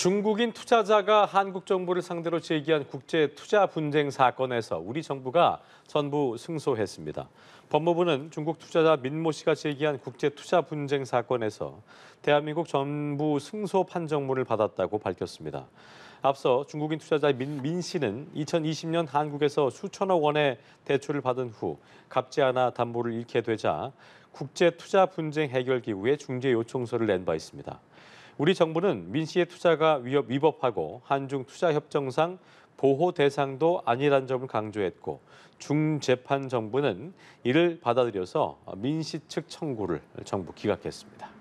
중국인 투자자가 한국 정부를 상대로 제기한 국제 투자 분쟁 사건에서 우리 정부가 전부 승소했습니다. 법무부는 중국 투자자 민 모 씨가 제기한 국제 투자 분쟁 사건에서 대한민국 전부 승소 판정문을 받았다고 밝혔습니다. 앞서 중국인 투자자 민, 민 씨는 2020년 한국에서 수천억 원의 대출을 받은 후 갚지 않아 담보를 잃게 되자 국제 투자 분쟁 해결 기구에 중재 요청서를 낸 바 있습니다. 우리 정부는 민 씨의 투자가 위협 위법하고 한중 투자 협정상 보호 대상도 아니란 점을 강조했고 중재판 정부는 이를 받아들여서 민씨 측 청구를 정부 기각했습니다.